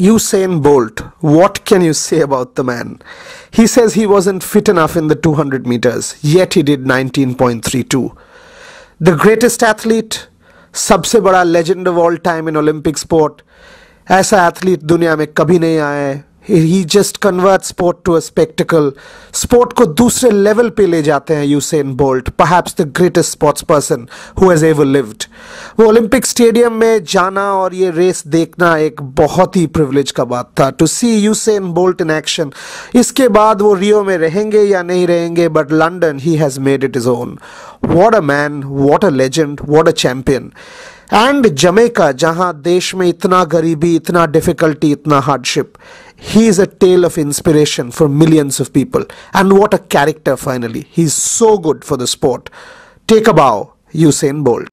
Usain Bolt, what can you say about the man? He says he wasn't fit enough in the 200 meters, yet he did 19.32. The greatest athlete, सबसे बड़ा legend of all time in Olympic sport. ऐसा athlete दुनिया में कभी नहीं आया ही just convert sport to a spectacle sport को दूसरे लेवल पे ले जाते हैं Usain Bolt perhaps the greatest sports person who has ever lived वो ओलंपिक स्टेडियम में जाना और ये रेस देखना एक बहुत ही प्रिविलेज का बात था to see Usain Bolt in action इसके बाद वो रियो में रहेंगे या नहीं रहेंगे but London he has made it his own what a man what a legend what a champion and Jamaica, जहां देश में इतना गरीबी इतना difficulty इतना hardship he is a tale of inspiration for millions of people and what a character finally he is so good for the sport take a bow Usain Bolt